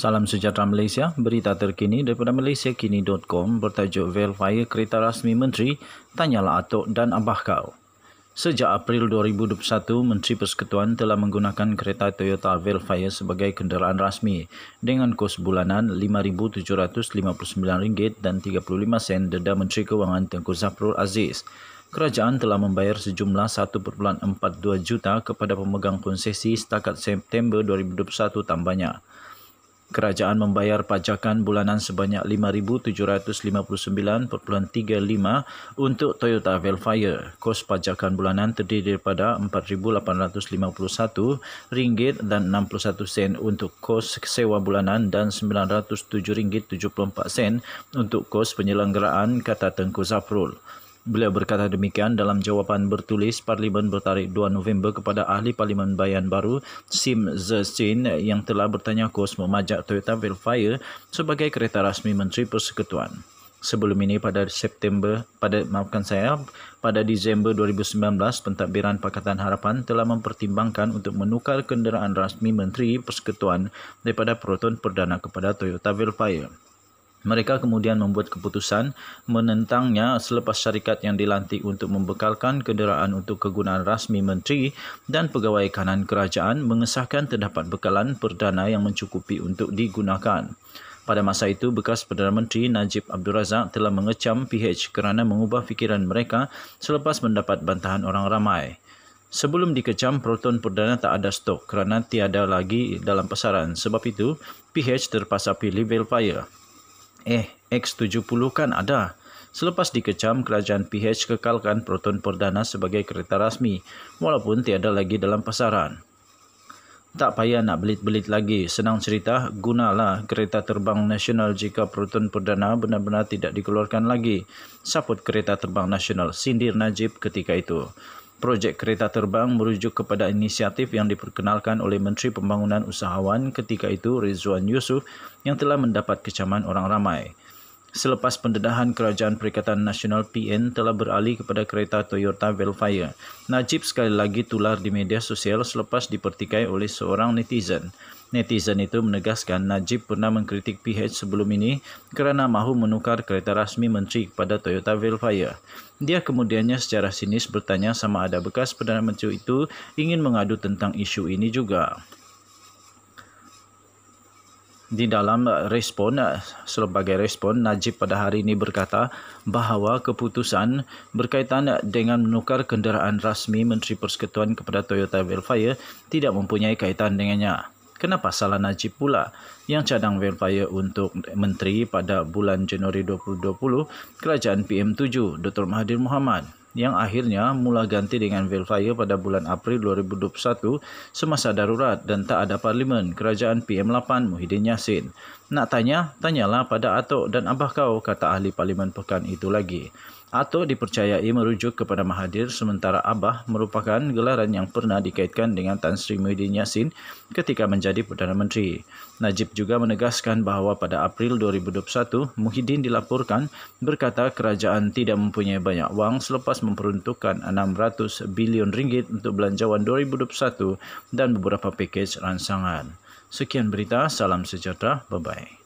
Salam sejahtera Malaysia. Berita terkini daripada malaysiakini.com bertajuk Veil Kereta Rasmi Menteri Tanyalah Atok dan Abah Kau. Sejak April 2021, Menteri Persekutuan telah menggunakan kereta Toyota Veil sebagai kenderaan rasmi dengan kos bulanan RM5,759 dan 35 sen denda Menteri Kewangan Tengku Zafrul Aziz. Kerajaan telah membayar sejumlah 1.42 juta kepada pemegang konsesi setakat September 2021 tambahnya kerajaan membayar pajakan bulanan sebanyak 5,759.35 untuk Toyota Velfire. Kos pajakan bulanan terdiri daripada 4,851 ringgit dan 61 sen untuk kos sewa bulanan dan 907 ringgit 74 sen untuk kos penyelenggaraan kata Tengku Zafrul. Beliau berkata demikian dalam jawapan bertulis Parlimen bertarik 2 November kepada ahli Parlimen Bayan Baru Sim Zersin yang telah bertanya kos memajak Toyota Velfire sebagai kereta rasmi Menteri Persekutuan. Sebelum ini pada September pada maafkan saya pada Disember 2019 pentadbiran Pakatan Harapan telah mempertimbangkan untuk menukar kenderaan rasmi Menteri Persekutuan daripada Proton Perdana kepada Toyota Velfire. Mereka kemudian membuat keputusan menentangnya selepas syarikat yang dilantik untuk membekalkan kenderaan untuk kegunaan rasmi menteri dan pegawai kanan kerajaan mengesahkan terdapat bekalan perdana yang mencukupi untuk digunakan. Pada masa itu, bekas Perdana Menteri Najib Abdul Razak telah mengecam PH kerana mengubah fikiran mereka selepas mendapat bantahan orang ramai. Sebelum dikecam, proton perdana tak ada stok kerana tiada lagi dalam pasaran. Sebab itu, PH terpaksa pilih Belfire. Eh, X-70 kan ada. Selepas dikecam, kerajaan PH kekalkan Proton Perdana sebagai kereta rasmi walaupun tiada lagi dalam pasaran. Tak payah nak belit-belit lagi. Senang cerita, gunalah kereta terbang nasional jika Proton Perdana benar-benar tidak dikeluarkan lagi. Saput kereta terbang nasional sindir Najib ketika itu projek kereta terbang merujuk kepada inisiatif yang diperkenalkan oleh Menteri Pembangunan Usahawan ketika itu Rizwan Yusuf yang telah mendapat kecaman orang ramai. Selepas pendedahan Kerajaan Perikatan Nasional PN telah beralih kepada kereta Toyota Velfire, Najib sekali lagi tular di media sosial selepas dipertikai oleh seorang netizen. Netizen itu menegaskan Najib pernah mengkritik PH sebelum ini kerana mahu menukar kereta rasmi menteri kepada Toyota Velfire. Dia kemudiannya secara sinis bertanya sama ada bekas Perdana Menteri itu ingin mengadu tentang isu ini juga. Di dalam respon, sebagai respon, Najib pada hari ini berkata bahawa keputusan berkaitan dengan menukar kenderaan rasmi Menteri Persekutuan kepada Toyota Velfire tidak mempunyai kaitan dengannya. Kenapa salah Najib pula yang cadang vampire untuk menteri pada bulan Januari 2020 kerajaan PM7 Dr. Mahathir Mohamad yang akhirnya mula ganti dengan vampire pada bulan April 2021 semasa darurat dan tak ada parlimen kerajaan PM8 Muhyiddin Yassin. Nak tanya? Tanyalah pada Atok dan Abah kau, kata ahli Parlimen Pekan itu lagi. Atok dipercayai merujuk kepada Mahathir sementara Abah merupakan gelaran yang pernah dikaitkan dengan Tan Sri Muhyiddin Yassin ketika menjadi Perdana Menteri. Najib juga menegaskan bahawa pada April 2021, Muhyiddin dilaporkan berkata kerajaan tidak mempunyai banyak wang selepas memperuntukkan 600 bilion ringgit untuk belanjawan 2021 dan beberapa pakej ransangan. Sekian berita, salam sejahtera, bye-bye.